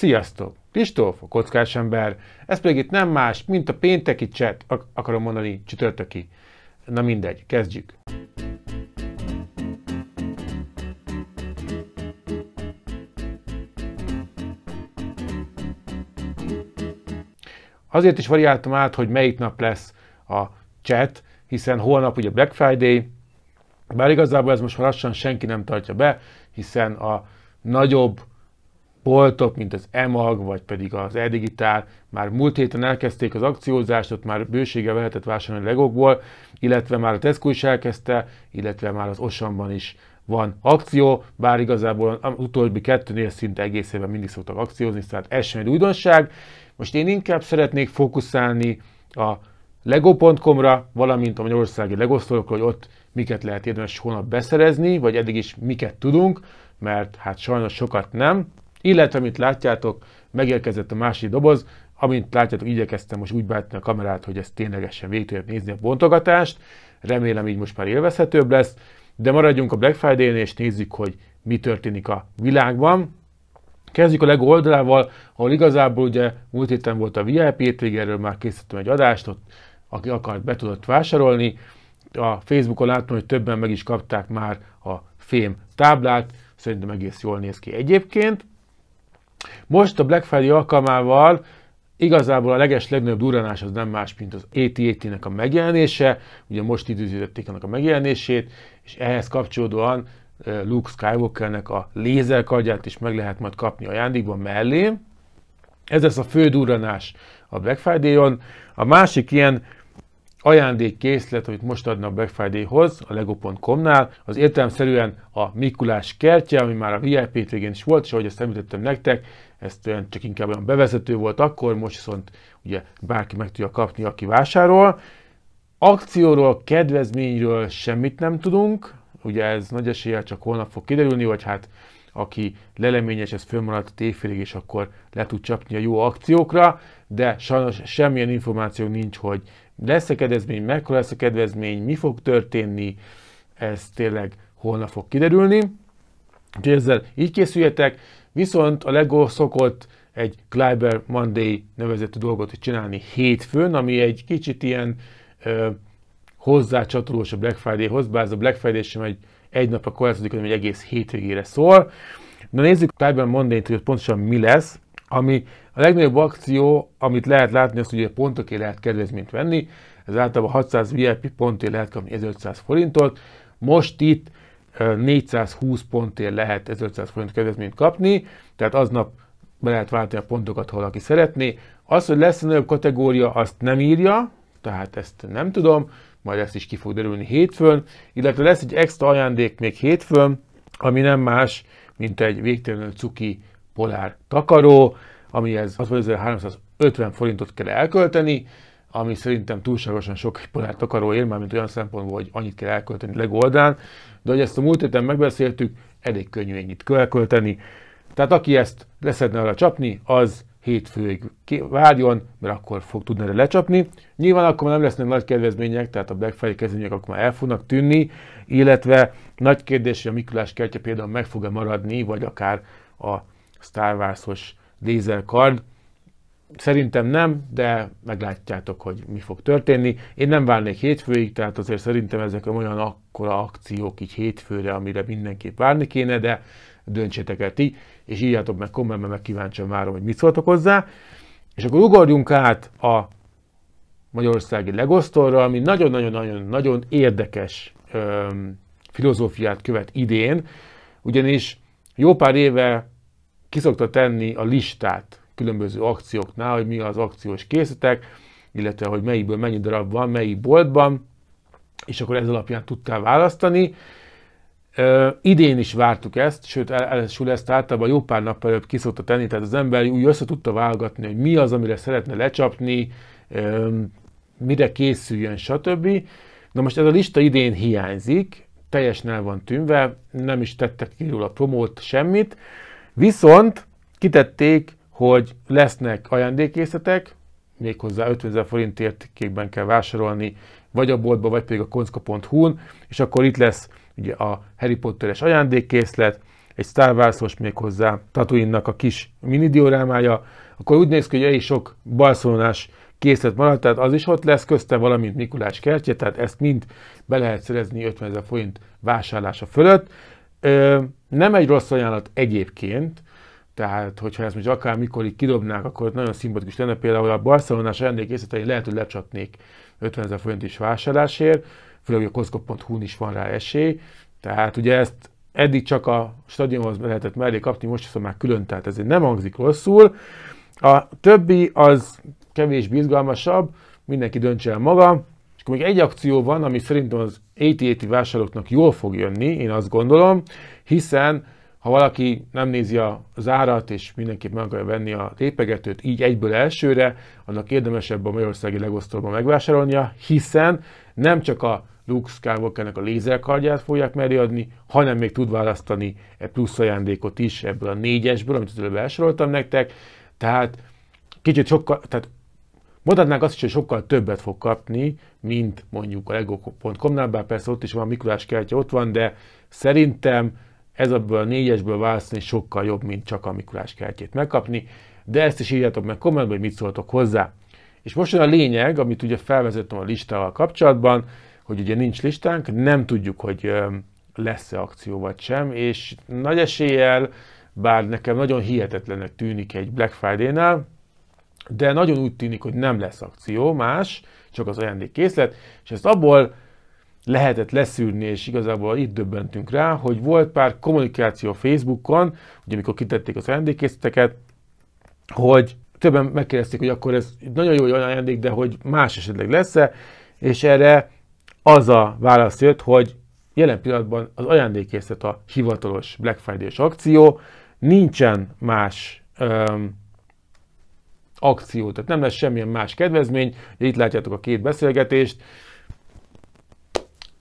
Sziasztok! Kristóf, a kockás ember, ez pedig itt nem más, mint a pénteki cset, ak- akarom mondani csütörtöki. Na mindegy, kezdjük! Azért is variáltam át, hogy melyik nap lesz a chat, hiszen holnap ugye Black Friday, bár igazából ez most már lassan senki nem tartja be, hiszen a nagyobb boltok, mint az EMAG, vagy pedig az e már múlt héten elkezdték az akciózást, ott már bősége lehetett vásárolni legokból, illetve már a Tesco is elkezdte, illetve már az Osamban is van akció, bár igazából az utóbbi kettőnél szinte egész évben mindig szoktak akciózni, tehát szóval ez sem egy újdonság. Most én inkább szeretnék fókuszálni a lego.com-ra, valamint a magyarországi legosztolókra, hogy ott miket lehet érdemes hónap beszerezni, vagy eddig is miket tudunk, mert hát sajnos sokat nem, illetve, amit látjátok, megérkezett a másik doboz, amint látjátok, igyekeztem most úgy beállítani a kamerát, hogy ezt ténylegesen végig tudják nézni a bontogatást. Remélem így most már élvezhetőbb lesz, de maradjunk a Black friday és nézzük, hogy mi történik a világban. Kezdjük a oldalával, ahol igazából ugye múlt héten volt a VIP erről már készítettem egy adást, ott aki akart be tudott vásárolni. A Facebookon láttam, hogy többen meg is kapták már a fém táblát, szerintem egész jól néz ki egyébként. Most a Black Friday alkalmával Igazából a leges legnagyobb durranás az nem más, mint az at nek a megjelenése, ugye most időzítették annak a megjelenését, és ehhez kapcsolódóan Luke Skywalkernek a lézerkardját is meg lehet majd kapni ajándékban mellé. Ez lesz a fő durranás a Black Friday-on. A másik ilyen ajándékkészlet, amit most adnak Black Friday-hoz a lego.com-nál, az értelemszerűen a Mikulás kertje, ami már a VIP végén is volt, és ahogy ezt említettem nektek, ez csak inkább olyan bevezető volt akkor, most viszont ugye bárki meg tudja kapni, aki vásárol. Akcióról, kedvezményről semmit nem tudunk, ugye ez nagy eséllyel csak holnap fog kiderülni, vagy hát aki leleményes, ez fölmaradt tévfélig, és akkor le tud csapni a jó akciókra, de sajnos semmilyen információ nincs, hogy lesz-e kedvezmény, mekkora lesz a kedvezmény, mi fog történni, ez tényleg holnap fog kiderülni. Úgyhogy ezzel így készüljetek, viszont a LEGO szokott egy Kleiber Monday nevezett dolgot csinálni hétfőn, ami egy kicsit ilyen ö, hozzácsatolós a Black Friday-hoz, bár ez a Black Friday sem egy, egy napra korlátozik, hanem egy egész hétvégére szól. Na nézzük Kleiber Monday-t, hogy pontosan mi lesz ami a legnagyobb akció, amit lehet látni, az ugye pontoké lehet kedvezményt venni, ez általában 600 VIP ponté lehet kapni 1500 forintot, most itt 420 pontért lehet 1500 forint kedvezményt kapni, tehát aznap be lehet váltani a pontokat, hol aki szeretné. Az, hogy lesz nagyobb kategória, azt nem írja, tehát ezt nem tudom, majd ezt is ki fog derülni hétfőn, illetve lesz egy extra ajándék még hétfőn, ami nem más, mint egy végtelenül cuki polár takaró, amihez 6350 forintot kell elkölteni, ami szerintem túlságosan sok polár takaró ér, mint olyan szempontból, hogy annyit kell elkölteni legoldán, de hogy ezt a múlt héten megbeszéltük, elég könnyű ennyit elkölteni. Tehát aki ezt leszedne arra csapni, az hétfőig várjon, mert akkor fog tudni erre lecsapni. Nyilván akkor már nem lesznek nagy kedvezmények, tehát a Black Friday kezdemények akkor már el fognak tűnni, illetve nagy kérdés, hogy a Mikulás kertje például meg fog-e maradni, vagy akár a Star Wars-os lézerkard. Szerintem nem, de meglátjátok, hogy mi fog történni. Én nem várnék hétfőig, tehát azért szerintem ezek olyan akkora akciók így hétfőre, amire mindenképp várni kéne, de döntsétek el ti, és írjátok meg kommentben, meg kíváncsian várom, hogy mit szóltok hozzá. És akkor ugorjunk át a magyarországi legosztorra, ami nagyon-nagyon-nagyon-nagyon érdekes öm, filozófiát követ idén, ugyanis jó pár éve kiszokta tenni a listát különböző akcióknál, hogy mi az akciós készletek, illetve hogy melyikből mennyi darab van, melyik boltban, és akkor ez alapján tudtál választani. Ö, idén is vártuk ezt, sőt, elsősul ezt általában jó pár nap előbb kiszokta tenni, tehát az ember úgy össze tudta válogatni, hogy mi az, amire szeretne lecsapni, ö, mire készüljön, stb. Na most ez a lista idén hiányzik, teljesen el van tűnve, nem is tettek ki róla promót, semmit, Viszont kitették, hogy lesznek ajándékészetek, méghozzá 50 ezer forint értékében kell vásárolni, vagy a boltba, vagy pedig a koncka.hu-n, és akkor itt lesz ugye a Harry Potteres ajándékkészlet, egy Star Wars-os méghozzá Tatooine-nak a kis minidiorámája, akkor úgy néz ki, hogy elég sok balszolonás készlet maradt, tehát az is ott lesz közte, valamint Mikulás kertje, tehát ezt mind be lehet szerezni 50 ezer forint vásárlása fölött. Nem egy rossz ajánlat egyébként, tehát, hogyha ezt most akármikor így kidobnák, akkor nagyon szimbolikus lenne. Például a Barcelonás ajándékészletein lehet, hogy lecsapnék 50 ezer forint is vásárlásért, főleg a koszkohu is van rá esély. Tehát ugye ezt eddig csak a stadionhoz lehetett mellé kapni, most viszont már külön, tehát ezért nem hangzik rosszul. A többi az kevés bizgalmasabb, mindenki döntse el maga. Akkor még egy akció van, ami szerintem az AT&T vásárlóknak jól fog jönni, én azt gondolom, hiszen ha valaki nem nézi az árat, és mindenképp meg akarja venni a lépegetőt, így egyből elsőre, annak érdemesebb a magyarországi legosztóban megvásárolnia, hiszen nem csak a Luke Skywalkernek a lézerkardját fogják meri adni, hanem még tud választani egy plusz ajándékot is ebből a négyesből, amit az előbb elsoroltam nektek. Tehát kicsit sokkal, tehát Mondhatnánk azt is, hogy sokkal többet fog kapni, mint mondjuk a lego.com-nál, bár persze ott is van Mikulás kertje, ott van, de szerintem ez abból a négyesből választani sokkal jobb, mint csak a Mikulás kertjét megkapni, de ezt is írjátok meg kommentben, hogy mit szóltok hozzá. És most jön a lényeg, amit ugye felvezettem a listával kapcsolatban, hogy ugye nincs listánk, nem tudjuk, hogy lesz-e akció vagy sem, és nagy eséllyel, bár nekem nagyon hihetetlenek tűnik egy Black Friday-nál, de nagyon úgy tűnik, hogy nem lesz akció más, csak az ajándékkészlet, és ezt abból lehetett leszűrni, és igazából itt döbbentünk rá, hogy volt pár kommunikáció Facebookon, ugye amikor kitették az ajándékészleteket, hogy többen megkérdezték, hogy akkor ez nagyon jó ajándék, de hogy más esetleg lesz-e, és erre az a válasz jött, hogy jelen pillanatban az ajándékészlet a hivatalos Black Friday-es akció, nincsen más öm, akció, tehát nem lesz semmilyen más kedvezmény. Itt látjátok a két beszélgetést.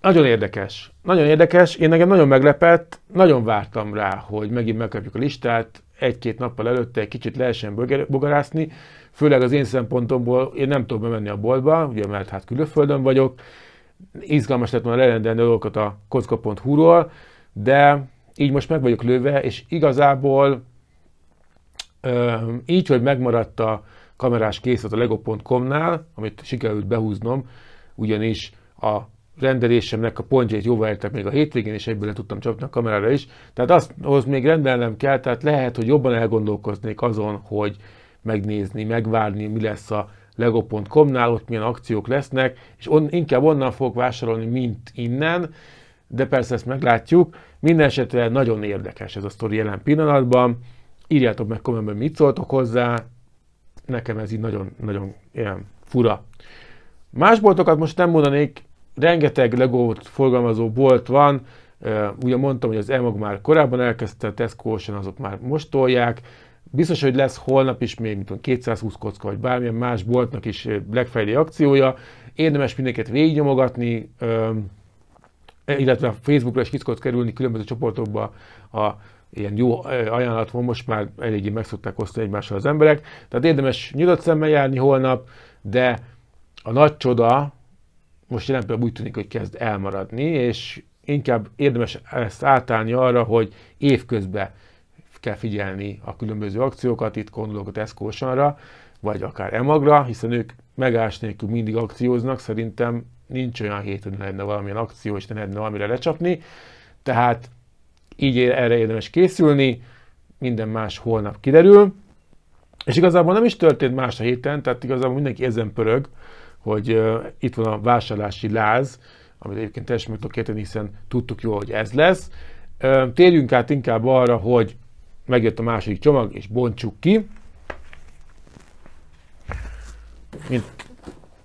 Nagyon érdekes. Nagyon érdekes. Én nekem nagyon meglepett, nagyon vártam rá, hogy megint megkapjuk a listát, egy-két nappal előtte egy kicsit lehessen bogarászni, főleg az én szempontomból én nem tudok bemenni a boltba, ugye mert hát külföldön vagyok, izgalmas lett volna lerendelni dolgokat a kocka.hu-ról, de így most meg vagyok lőve, és igazából így, hogy megmaradt a kamerás készlet a lego.com-nál, amit sikerült behúznom, ugyanis a rendelésemnek a pontjait jóvá értek még a hétvégén, és egyből le tudtam csapni a kamerára is. Tehát azt ahhoz még rendelnem kell, tehát lehet, hogy jobban elgondolkoznék azon, hogy megnézni, megvárni, mi lesz a lego.com-nál, ott milyen akciók lesznek, és on, inkább onnan fogok vásárolni, mint innen, de persze ezt meglátjuk. Minden esetre nagyon érdekes ez a sztori jelen pillanatban írjátok meg kommentben, mit szóltok hozzá, nekem ez így nagyon-nagyon ilyen fura. Más boltokat most nem mondanék, rengeteg Legót forgalmazó bolt van, ugye mondtam, hogy az EMAG már korábban elkezdte, tesco azok már most tolják, biztos, hogy lesz holnap is még, mint 220 kocka, vagy bármilyen más boltnak is Black Friday akciója, érdemes mindenket végignyomogatni, illetve Facebookra is kiszkodsz kerülni különböző csoportokba a ilyen jó ajánlat van, most már eléggé meg szokták osztani egymással az emberek. Tehát érdemes nyitott szemmel járni holnap, de a nagy csoda most jelen pillanatban úgy tűnik, hogy kezd elmaradni, és inkább érdemes ezt átállni arra, hogy évközben kell figyelni a különböző akciókat, itt gondolok a tesco vagy akár Emagra, hiszen ők megállás nélkül mindig akcióznak, szerintem nincs olyan hét, hogy ne lenne valamilyen akció, és ne lenne valamire lecsapni, tehát így erre érdemes készülni, minden más holnap kiderül. És igazából nem is történt más a héten, tehát igazából mindenki ezen pörög, hogy uh, itt van a vásárlási láz, amit egyébként teljesen meg tudok érteni, hiszen tudtuk jól, hogy ez lesz. Uh, térjünk át inkább arra, hogy megjött a második csomag, és bontsuk ki. Mint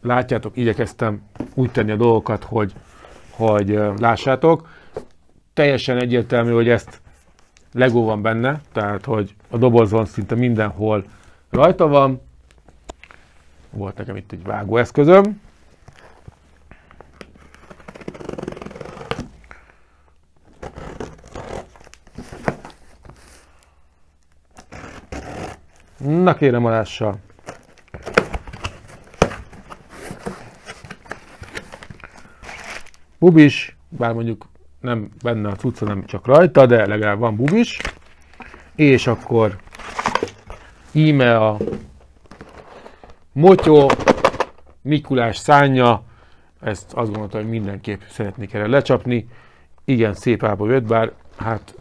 látjátok, igyekeztem úgy tenni a dolgokat, hogy, hogy uh, lássátok teljesen egyértelmű, hogy ezt legó van benne, tehát hogy a dobozon szinte mindenhol rajta van. Volt nekem itt egy vágóeszközöm. Na kérem alással. Bubis, bár mondjuk nem benne a cucca, nem csak rajta, de legalább van bubis És akkor íme a motyó, Mikulás szánya, ezt azt gondoltam, hogy mindenképp szeretnék erre lecsapni. Igen, szép ába jött, bár hát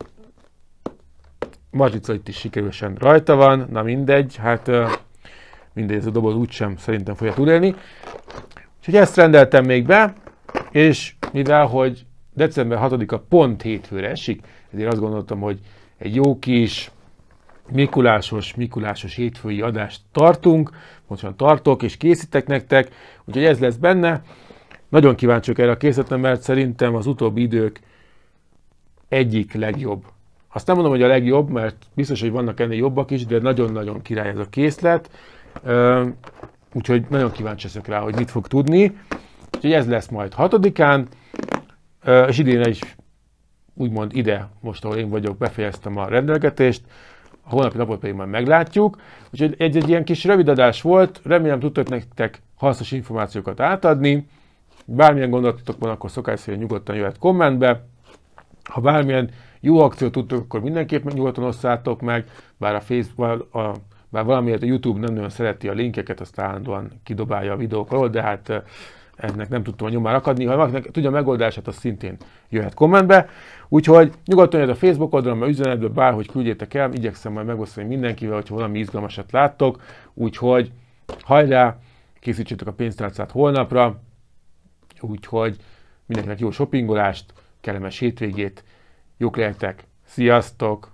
Mazsica itt is sikerülsen rajta van, na mindegy, hát mindegy, ez a doboz úgysem szerintem fogja túlélni. Úgyhogy ezt rendeltem még be, és mivel, hogy december 6-a pont hétfőre esik, ezért azt gondoltam, hogy egy jó kis Mikulásos, Mikulásos hétfői adást tartunk, mostan tartok és készítek nektek, úgyhogy ez lesz benne. Nagyon kíváncsiak erre a készletem, mert szerintem az utóbbi idők egyik legjobb. Azt nem mondom, hogy a legjobb, mert biztos, hogy vannak ennél jobbak is, de nagyon-nagyon király ez a készlet. Úgyhogy nagyon kíváncsi leszek rá, hogy mit fog tudni. Úgyhogy ez lesz majd hatodikán. És idén is úgymond ide, most ahol én vagyok, befejeztem a rendelgetést, a holnapi napot pedig már meglátjuk. Úgyhogy egy, egy ilyen kis rövidadás volt, remélem tudtok nektek hasznos információkat átadni. Bármilyen gondolatotok van, akkor szokás szerint nyugodtan jöhet kommentbe. Ha bármilyen jó akciót tudtok, akkor mindenképp nyugodtan osszátok meg, bár a Facebook, a, bár valamiért a YouTube nem nagyon szereti a linkeket, azt állandóan kidobálja a videók alól, de hát ennek nem tudtam a nyomára akadni. Ha valakinek tudja a megoldását, az szintén jöhet kommentbe. Úgyhogy nyugodtan jött a Facebook oldalon, a üzenetbe, bárhogy küldjétek el, igyekszem majd megosztani mindenkivel, hogyha valami izgalmasat láttok. Úgyhogy hajrá, készítsétek a pénztárcát holnapra. Úgyhogy mindenkinek jó shoppingolást, kellemes hétvégét, jók lehetek, sziasztok!